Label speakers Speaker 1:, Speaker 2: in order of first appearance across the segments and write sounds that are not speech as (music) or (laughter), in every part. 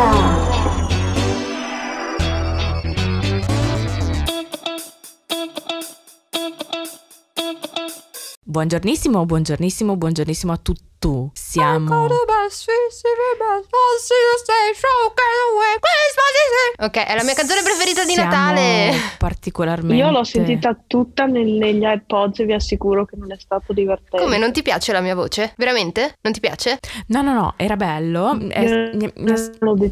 Speaker 1: 啊
Speaker 2: Buongiornissimo, buongiornissimo, buongiornissimo a tutti tu siamo Ok,
Speaker 1: è la mia canzone preferita di
Speaker 3: Natale.
Speaker 2: Particolarmente. Io l'ho sentita
Speaker 1: tutta negli iPods e vi assicuro che non è stato divertente. Come non ti
Speaker 3: piace la mia voce? Veramente? Non ti piace? No, no, no, era bello. Eh, è...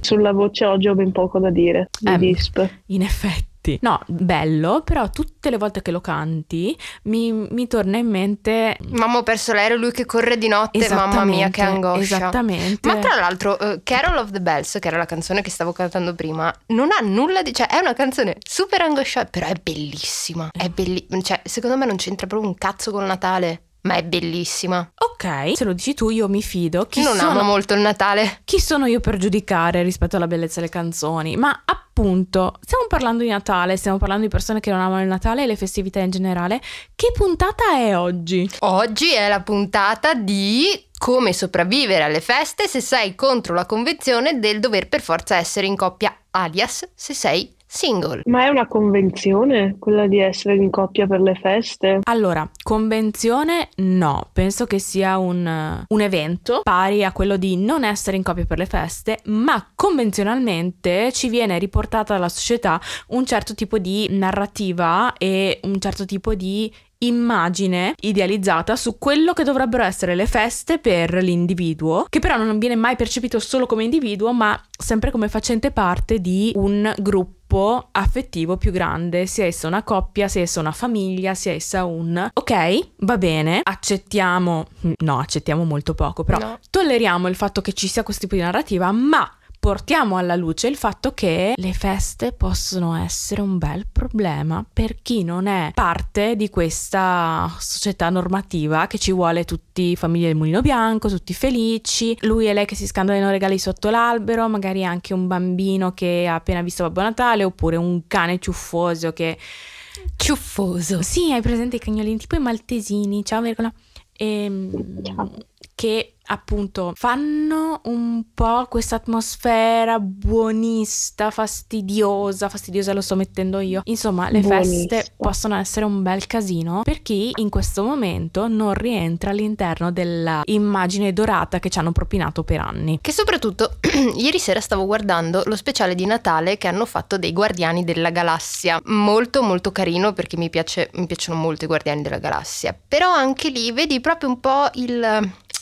Speaker 1: Sulla voce oggi ho ben poco da dire. Ehm, di um, in
Speaker 2: effetti canti. No, bello, però tutte le volte che lo canti mi, mi torna in mente... Mamma ho perso l'aereo,
Speaker 3: lui che corre di notte, mamma mia che angoscia. Esattamente. Ma tra l'altro uh, Carol of the Bells, che era la canzone che stavo cantando prima, non ha nulla di... cioè è una canzone super angosciata, però è bellissima. È bellissima, cioè secondo me non c'entra proprio un cazzo con Natale
Speaker 2: ma è bellissima. Ok, se lo dici tu io mi fido. Chi non sono... amo molto
Speaker 3: il Natale.
Speaker 2: Chi sono io per giudicare rispetto alla bellezza delle canzoni? Ma a appunto, stiamo parlando di Natale, stiamo parlando di persone che non amano il Natale e le festività in generale. Che puntata è oggi? Oggi è la
Speaker 3: puntata di come sopravvivere alle feste se sei contro la convenzione del dover per forza essere in coppia, alias se sei single.
Speaker 1: Ma è una convenzione
Speaker 2: quella di essere in coppia per le feste? Allora, convenzione no, penso che sia un, un evento pari a quello di non essere in coppia per le feste, ma convenzionalmente ci viene riportata dalla società un certo tipo di narrativa e un certo tipo di immagine idealizzata su quello che dovrebbero essere le feste per l'individuo, che però non viene mai percepito solo come individuo, ma sempre come facente parte di un gruppo affettivo più grande, sia essa una coppia, sia essa una famiglia, sia essa un ok, va bene, accettiamo, no, accettiamo molto poco, però no. tolleriamo il fatto che ci sia questo tipo di narrativa, ma portiamo alla luce il fatto che le feste possono essere un bel problema per chi non è parte di questa società normativa che ci vuole tutti famiglie del mulino bianco, tutti felici, lui e lei che si scandalano regali sotto l'albero, magari anche un bambino che ha appena visto Babbo Natale oppure un cane ciuffoso che... Ciuffoso. Sì, hai presente i cagnolini tipo i maltesini, ciao Mercola. E, ehm, Ciao che appunto fanno un po' questa atmosfera buonista, fastidiosa, fastidiosa lo sto mettendo io. Insomma, le buonista. feste possono essere un bel casino per chi in questo momento non rientra all'interno dell'immagine dorata che ci hanno propinato per anni. Che soprattutto (clears throat) ieri sera stavo
Speaker 3: guardando lo speciale di Natale che hanno fatto dei Guardiani della Galassia. Molto molto carino perché mi, piace, mi piacciono molto i Guardiani della Galassia. Però anche lì vedi proprio un po' il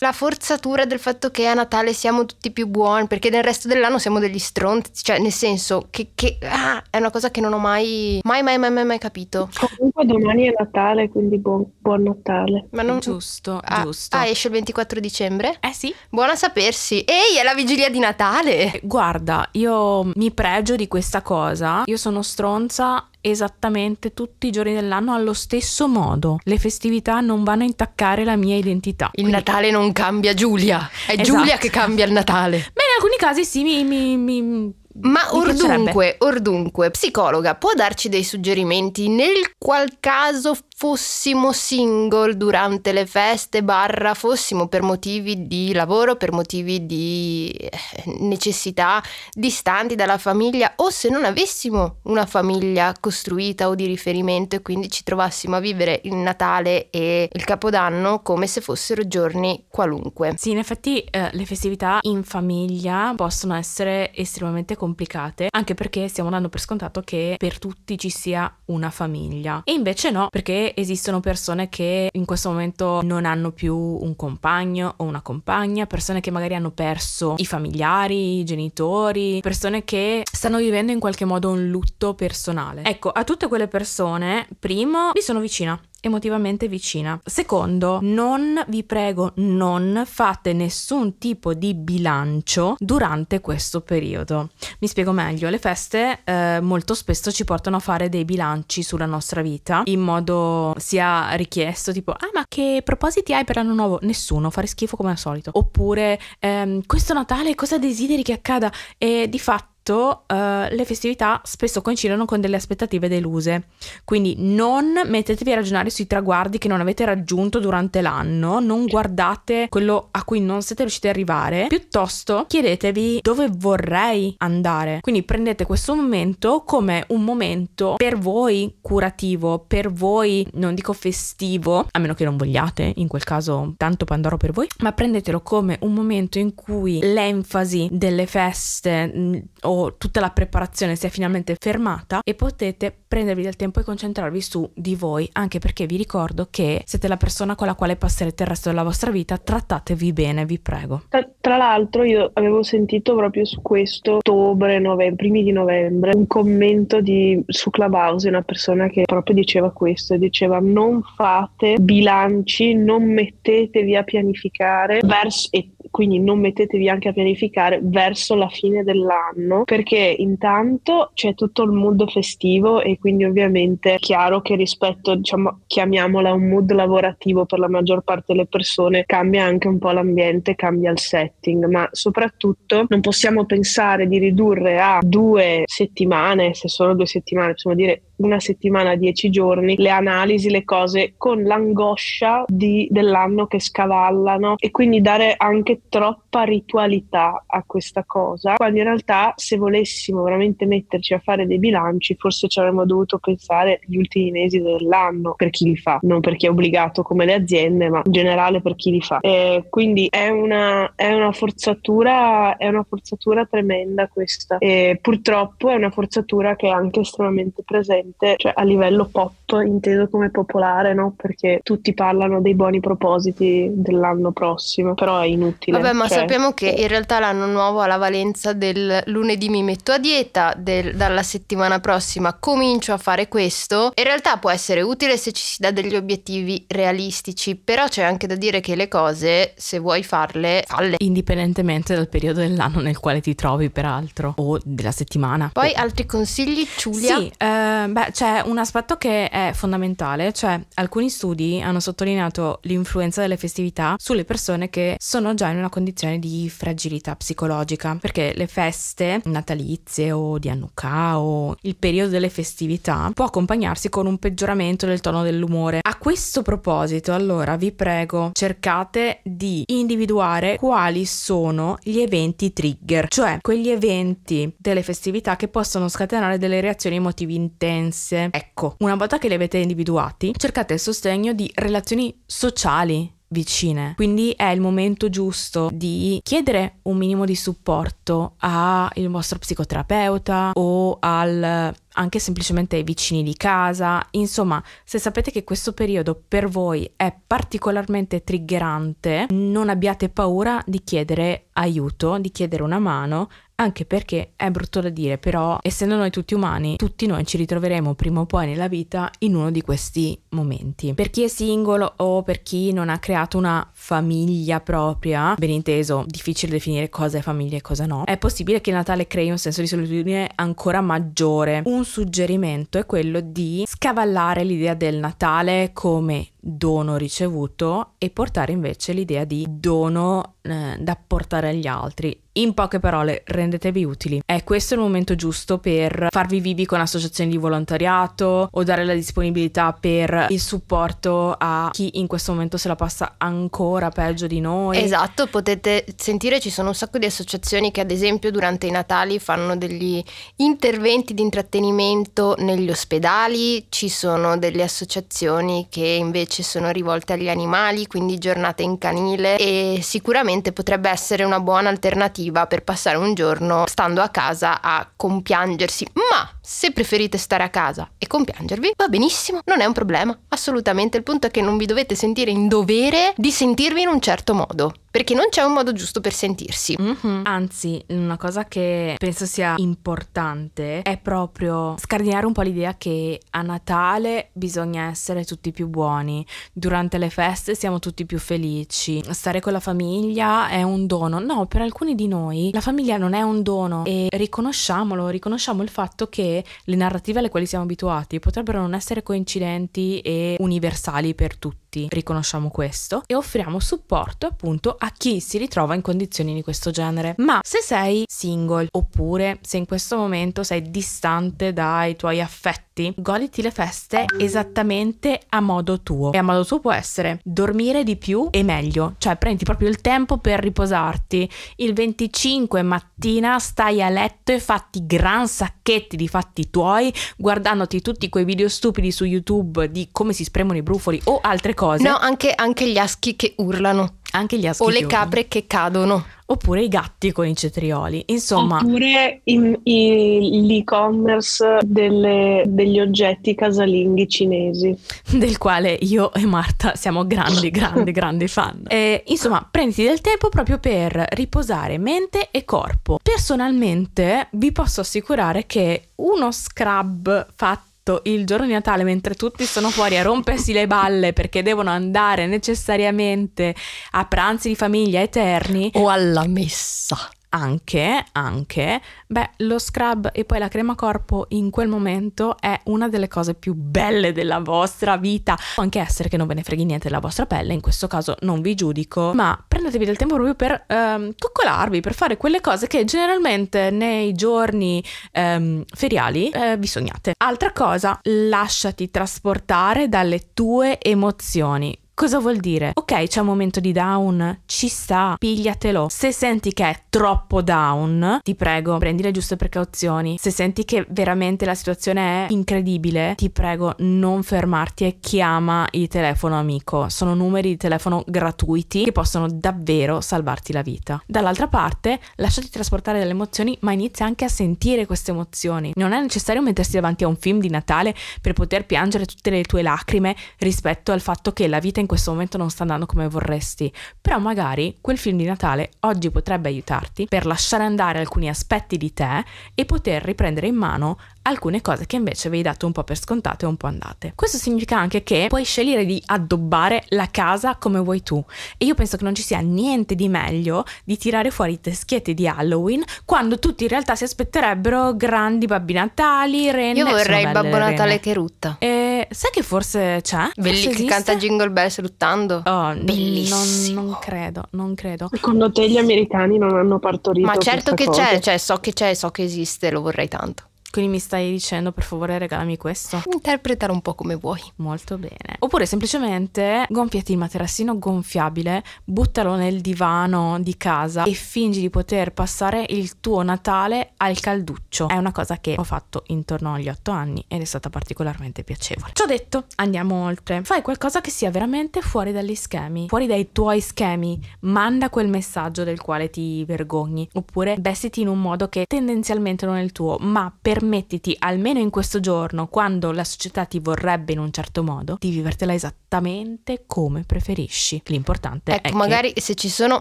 Speaker 3: la forzatura del fatto che a Natale siamo tutti più buoni, perché nel resto dell'anno siamo degli stronzi, cioè nel senso che, che ah, è una cosa che non ho mai, mai, mai, mai, mai, mai
Speaker 1: capito. Comunque domani è Natale, quindi buon, buon Natale. Ma non... Giusto, ah, ah giusto.
Speaker 3: Ah, esce il
Speaker 2: 24 dicembre? Eh sì. Buona a sapersi. Ehi, è la vigilia di Natale! Guarda, io mi pregio di questa cosa, io sono stronza esattamente tutti i giorni dell'anno allo stesso modo. Le festività non vanno a intaccare la mia identità. Il Quindi... Natale non cambia Giulia, è esatto. Giulia che cambia il Natale. Beh, in alcuni casi sì, mi, mi, mi... Ma ordunque,
Speaker 3: ordunque, psicologa, può darci dei suggerimenti nel qual caso fossimo single durante le feste, barra fossimo per motivi di lavoro, per motivi di eh, necessità, distanti dalla famiglia o se non avessimo una famiglia costruita o di riferimento e quindi ci trovassimo a vivere il Natale e il Capodanno come se fossero
Speaker 2: giorni qualunque. Sì, in effetti eh, le festività in famiglia possono essere estremamente complicate, anche perché stiamo dando per scontato che per tutti ci sia una famiglia. E invece no, perché esistono persone che in questo momento non hanno più un compagno o una compagna, persone che magari hanno perso i familiari, i genitori, persone che stanno vivendo in qualche modo un lutto personale. Ecco, a tutte quelle persone, primo, mi sono vicina, emotivamente vicina. Secondo, non vi prego, non fate nessun tipo di bilancio durante questo periodo. Mi spiego meglio, le feste eh, molto spesso ci portano a fare dei bilanci sulla nostra vita in modo sia richiesto tipo "Ah, ma che propositi hai per l'anno nuovo?" Nessuno, fare schifo come al solito. Oppure ehm, "Questo Natale cosa desideri che accada?" E di fatto detto, eh, le festività spesso coincidono con delle aspettative deluse, quindi non mettetevi a ragionare sui traguardi che non avete raggiunto durante l'anno, non guardate quello a cui non siete riusciti ad arrivare, piuttosto chiedetevi dove vorrei andare. Quindi prendete questo momento come un momento per voi curativo, per voi non dico festivo, a meno che non vogliate, in quel caso tanto pandoro per voi, ma prendetelo come un momento in cui l'enfasi delle feste mm, o tutta la preparazione si è finalmente fermata e potete prendervi del tempo e concentrarvi su di voi, anche perché vi ricordo che siete la persona con la quale passerete il resto della vostra vita, trattatevi bene, vi prego.
Speaker 1: Tra, tra l'altro io avevo sentito proprio su questo ottobre, novembre, primi di novembre, un commento di, su Clubhouse, una persona che proprio diceva questo, diceva non fate bilanci, non mettetevi a pianificare verso, e quindi non mettetevi anche a pianificare verso la fine dell'anno perché intanto c'è tutto il mood festivo e quindi ovviamente è chiaro che rispetto diciamo chiamiamola un mood lavorativo per la maggior parte delle persone cambia anche un po' l'ambiente cambia il setting ma soprattutto non possiamo pensare di ridurre a due settimane se sono due settimane possiamo dire una settimana, dieci giorni, le analisi, le cose, con l'angoscia di, dell'anno che scavallano e quindi dare anche troppa ritualità a questa cosa, quando in realtà se volessimo veramente metterci a fare dei bilanci, forse ci avremmo dovuto pensare gli ultimi mesi dell'anno per chi li fa, non per chi è obbligato come le aziende, ma in generale per chi li fa. E quindi è una, è una forzatura, è una forzatura tremenda questa e purtroppo è una forzatura che è anche estremamente presente presente cioè, a livello pop, inteso come popolare, no? Perché tutti parlano dei buoni propositi dell'anno prossimo, però è inutile. Vabbè, ma cioè... sappiamo che in
Speaker 3: realtà l'anno nuovo ha la valenza del lunedì mi metto a dieta, del, dalla settimana prossima comincio a fare questo. In realtà può essere utile se ci si dà degli obiettivi realistici, però c'è anche da dire che le
Speaker 2: cose, se vuoi farle, falle. Indipendentemente dal periodo dell'anno nel quale ti trovi, peraltro, o della settimana. Poi altri consigli, Giulia? Sì, eh, Beh, c'è un aspetto che è fondamentale, cioè alcuni studi hanno sottolineato l'influenza delle festività sulle persone che sono già in una condizione di fragilità psicologica, perché le feste natalizie o di Hanukkah o il periodo delle festività può accompagnarsi con un peggioramento del tono dell'umore. A questo proposito, allora, vi prego, cercate di individuare quali sono gli eventi trigger, cioè quegli eventi delle festività che possono scatenare delle reazioni emotive intense competenze. Ecco, una volta che li avete individuati, cercate il sostegno di relazioni sociali vicine. Quindi è il momento giusto di chiedere un minimo di supporto al vostro psicoterapeuta o al anche semplicemente ai vicini di casa. Insomma, se sapete che questo periodo per voi è particolarmente triggerante, non abbiate paura di chiedere aiuto, di chiedere una mano anche perché è brutto da dire, però essendo noi tutti umani, tutti noi ci ritroveremo prima o poi nella vita in uno di questi momenti. Per chi è singolo o per chi non ha creato una famiglia propria, ben inteso, difficile definire cosa è famiglia e cosa no, è possibile che il Natale crei un senso di solitudine ancora maggiore. Un suggerimento è quello di scavallare l'idea del Natale come dono ricevuto e portare invece l'idea di dono eh, da portare agli altri. In poche parole, rendetevi utili. È questo il momento giusto per farvi vivi con associazioni di volontariato o dare la disponibilità per il supporto a chi in questo momento se la passa ancora peggio di noi. Esatto,
Speaker 3: potete sentire ci sono un sacco di associazioni che
Speaker 2: ad esempio durante i Natali
Speaker 3: fanno degli interventi di intrattenimento negli ospedali, ci sono delle associazioni che invece ci sono rivolte agli animali, quindi giornate in canile e sicuramente potrebbe essere una buona alternativa per passare un giorno stando a casa a compiangersi. Ma se preferite stare a casa e compiangervi, va benissimo, non è un problema, assolutamente. Il punto è che non vi dovete sentire in dovere di sentirvi in un certo modo
Speaker 2: perché non c'è un modo giusto per sentirsi. Mm-hmm. Anzi, una cosa che penso sia importante è proprio scardinare un po' l'idea che a Natale bisogna essere tutti più buoni, durante le feste siamo tutti più felici, stare con la famiglia è un dono. No, per alcuni di noi la famiglia non è un dono e riconosciamolo, riconosciamo il fatto che le narrative alle quali siamo abituati potrebbero non essere coincidenti e universali per tutti tutti riconosciamo questo e offriamo supporto appunto a chi si ritrova in condizioni di questo genere. Ma se sei single oppure se in questo momento sei distante dai tuoi affetti goditi le feste esattamente a modo tuo. E a modo tuo può essere dormire di più e meglio, cioè prendi proprio il tempo per riposarti. Il 25 mattina stai a letto e fatti gran sacchetti di fatti tuoi, guardandoti tutti quei video stupidi su YouTube di come si spremono i brufoli o altre cose cose. No,
Speaker 3: anche, anche gli aschi che urlano.
Speaker 2: Anche gli aschi. O le capre che cadono. Oppure i gatti con i cetrioli, insomma. Oppure
Speaker 1: in, in, l'e-commerce delle, degli oggetti casalinghi
Speaker 2: cinesi. (laughs) Del quale io e Marta siamo grandi, grandi, grandi fan. Eh, insomma, prenditi del tempo proprio per riposare mente e corpo. Personalmente vi posso assicurare che uno scrub fatto tutto il giorno di Natale, mentre tutti sono fuori a rompersi le balle perché devono andare necessariamente a pranzi di famiglia eterni. O alla messa anche, anche, beh, lo scrub e poi la crema corpo in quel momento è una delle cose più belle della vostra vita. Può anche essere che non ve ne freghi niente della vostra pelle, in questo caso non vi giudico, ma prendetevi del tempo proprio per ehm, coccolarvi, per fare quelle cose che generalmente nei giorni ehm, feriali eh, vi sognate. Altra cosa, lasciati trasportare dalle tue emozioni Cosa vuol dire? Ok, c'è un momento di down, ci sta, pigliatelo. Se senti che è troppo down, ti prego, prendi le giuste precauzioni. Se senti che veramente la situazione è incredibile, ti prego, non fermarti e chiama il telefono amico. Sono numeri di telefono gratuiti che possono davvero salvarti la vita. Dall'altra parte, lasciati trasportare dalle emozioni, ma inizia anche a sentire queste emozioni. Non è necessario mettersi davanti a un film di Natale per poter piangere tutte le tue lacrime rispetto al fatto che la vita in in questo momento non sta andando come vorresti, però magari quel film di Natale oggi potrebbe aiutarti per lasciare andare alcuni aspetti di te e poter riprendere in mano alcune cose che invece avevi dato un po' per scontate o un po' andate. Questo significa anche che puoi scegliere di addobbare la casa come vuoi tu e io penso che non ci sia niente di meglio di tirare fuori i teschietti di Halloween quando tutti in realtà si aspetterebbero grandi Babbi Natali, renne. Io vorrei il Babbo Natale che rutta. E eh, sai che forse c'è? Belli- che canta Jingle Bells ruttando. Oh, Bellissimo. Non, non, credo,
Speaker 1: non credo. Secondo te gli americani non hanno partorito Ma certo che cosa. c'è,
Speaker 2: cioè so che c'è, so che esiste, lo vorrei tanto quindi mi stai dicendo per favore regalami questo? Interpretalo un po' come vuoi. Molto bene. Oppure semplicemente gonfiati il materassino gonfiabile, buttalo nel divano di casa e fingi di poter passare il tuo Natale al calduccio. È una cosa che ho fatto intorno agli otto anni ed è stata particolarmente piacevole. Ciò detto, andiamo oltre. Fai qualcosa che sia veramente fuori dagli schemi, fuori dai tuoi schemi. Manda quel messaggio del quale ti vergogni. Oppure vestiti in un modo che tendenzialmente non è il tuo, ma per permettiti, almeno in questo giorno, quando la società ti vorrebbe in un certo modo, di vivertela esattamente come preferisci. L'importante ecco, è Ecco, magari
Speaker 3: se ci sono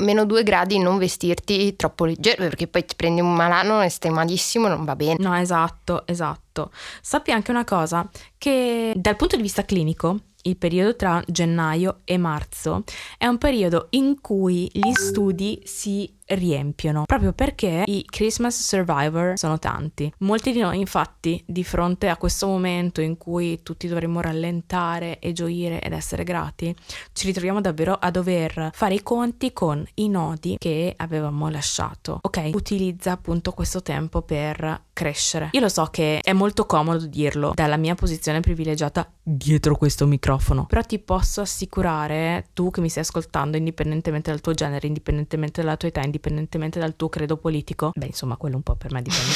Speaker 3: meno due gradi non vestirti troppo leggero, perché poi ti prendi un malano e stai
Speaker 2: malissimo, non va bene. No, esatto, esatto. Sappi anche una cosa, che dal punto di vista clinico, il periodo tra gennaio e marzo è un periodo in cui gli studi si riempiono, proprio perché i Christmas survivor sono tanti. Molti di noi infatti di fronte a questo momento in cui tutti dovremmo rallentare e gioire ed essere grati, ci ritroviamo davvero a dover fare i conti con i nodi che avevamo lasciato. Ok, utilizza appunto questo tempo per crescere. Io lo so che è molto comodo dirlo dalla mia posizione privilegiata dietro questo microfono, però ti posso assicurare, tu che mi stai ascoltando, indipendentemente dal tuo genere, indipendentemente dalla tua età, indipendentemente indipendentemente dal tuo credo politico, beh insomma quello un po' per me dipende,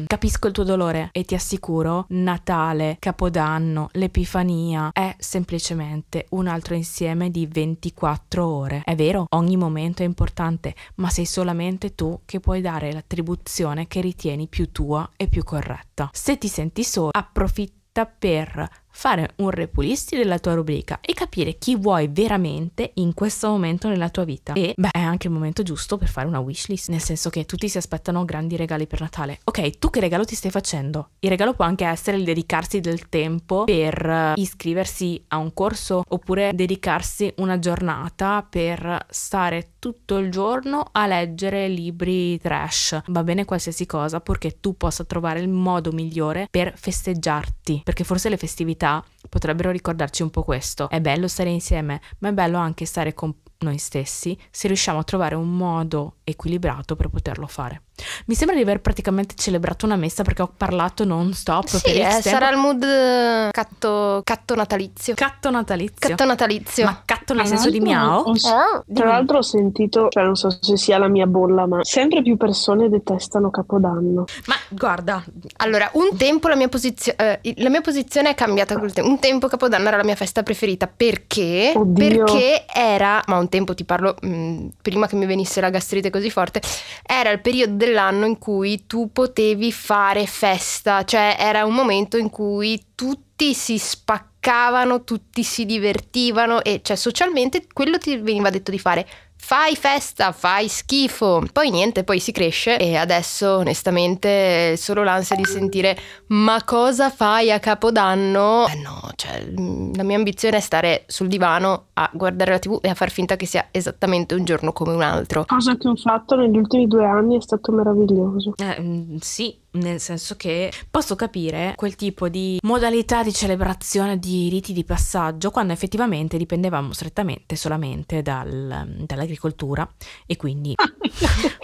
Speaker 2: um, (laughs) capisco il tuo dolore e ti assicuro Natale, Capodanno, l'Epifania è semplicemente un altro insieme di 24 ore. È vero, ogni momento è importante, ma sei solamente tu che puoi dare l'attribuzione che ritieni più tua e più corretta. Se ti senti solo, approfitta per fare un repulisti della tua rubrica e capire chi vuoi veramente in questo momento nella tua vita. E beh, è anche il momento giusto per fare una wishlist, nel senso che tutti si aspettano grandi regali per Natale. Ok, tu che regalo ti stai facendo? Il regalo può anche essere il dedicarsi del tempo per eh, iscriversi a un corso oppure dedicarsi una giornata per stare tutto il giorno a leggere libri trash. Va bene qualsiasi cosa, purché tu possa trovare il modo migliore per festeggiarti, perché forse le festività comunità potrebbero ricordarci un po' questo. È bello stare insieme, ma è bello anche stare con noi stessi se riusciamo a trovare un modo equilibrato per poterlo fare. Mi sembra di aver praticamente celebrato una messa perché ho parlato non stop. Sì, per eh, sarà il
Speaker 3: mood eh, catto, catto, natalizio. Catto natalizio. Catto natalizio. Ma catto nel senso di miau. Ho, ah, tra l'altro
Speaker 1: ho sentito, cioè non so se sia la mia bolla, ma sempre più persone detestano Capodanno. Ma guarda, allora, un tempo la mia, posizio- eh, la mia posizione è cambiata col tempo.
Speaker 3: Un tempo Capodanno era la mia festa preferita perché? Oddio. Perché era, ma un tempo ti parlo mh, mm, prima che mi venisse la gastrite così forte, era il periodo del dell'anno in cui tu potevi fare festa, cioè era un momento in cui tutti si spaccavano, tutti si divertivano e cioè socialmente quello ti veniva detto di fare fai festa, fai schifo. Poi niente, poi si cresce e adesso onestamente solo l'ansia di sentire ma cosa fai a Capodanno? Eh no, cioè mm, la mia ambizione è stare sul divano a guardare la tv e a far finta che sia esattamente un giorno come un altro. Cosa
Speaker 1: che ho fatto negli ultimi due anni è stato meraviglioso. Eh, mm,
Speaker 2: sì, nel senso che posso capire quel tipo di modalità di celebrazione di riti di passaggio quando effettivamente dipendevamo strettamente solamente dal, dall'agricoltura e quindi (laughs)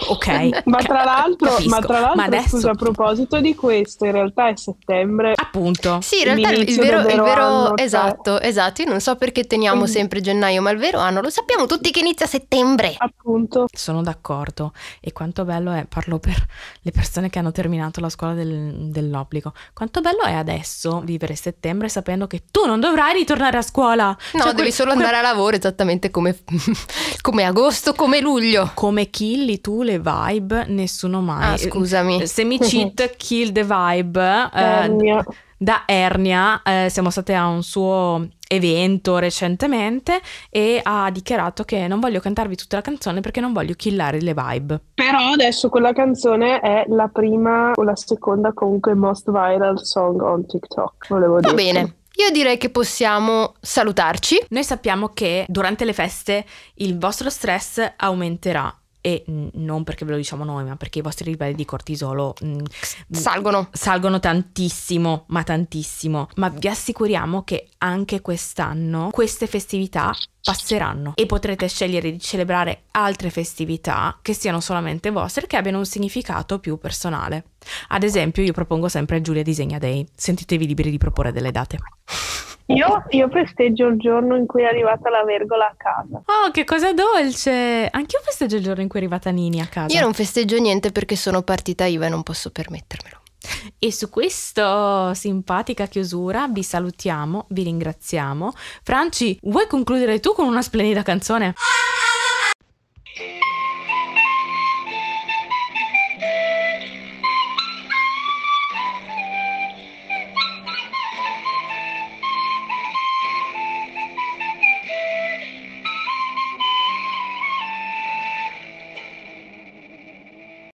Speaker 2: ok ma tra l'altro, Capisco. ma tra l'altro ma adesso... scusa a
Speaker 1: proposito di questo in realtà è settembre appunto sì in realtà il vero, vero, il vero
Speaker 2: anno, cioè
Speaker 3: esatto cioè... esatto io non so perché teniamo mm. sempre gennaio ma il vero anno lo sappiamo tutti che inizia
Speaker 2: settembre appunto sono d'accordo e quanto bello è parlo per le persone che hanno terminato abbandonato la scuola del, dell'obbligo. Quanto bello è adesso vivere settembre sapendo che tu non dovrai ritornare a scuola. No, cioè, devi solo andare a lavoro esattamente come, (laughs) come, agosto, come luglio. Come killi tu le vibe, nessuno mai. Ah, scusami. Se mi cheat, (laughs) kill the vibe. Eh, eh da Ernia, eh, siamo state a un suo evento recentemente e ha dichiarato che non voglio cantarvi tutta la canzone perché non voglio killare le vibe.
Speaker 1: Però adesso quella canzone è la prima o la seconda comunque most viral song on TikTok, volevo dire. Va bene.
Speaker 2: Io direi che possiamo salutarci. Noi sappiamo che durante le feste il vostro stress aumenterà e non perché ve lo diciamo noi, ma perché i vostri livelli di cortisolo mh, salgono. salgono tantissimo, ma tantissimo. Ma vi assicuriamo che anche quest'anno queste festività passeranno e potrete scegliere di celebrare altre festività che siano solamente vostre che abbiano un significato più personale. Ad esempio, io propongo sempre Giulia Disegna Day. Sentitevi liberi di proporre delle date.
Speaker 1: Io, io, festeggio il giorno in cui è arrivata la Vergola a casa. Oh, che cosa dolce!
Speaker 3: Anch'io festeggio il giorno in cui è arrivata Nini a casa. Io non festeggio niente perché sono partita IVA e non posso permettermelo.
Speaker 2: E su questa simpatica chiusura vi salutiamo, vi ringraziamo. Franci, vuoi concludere tu con una splendida canzone? Ah!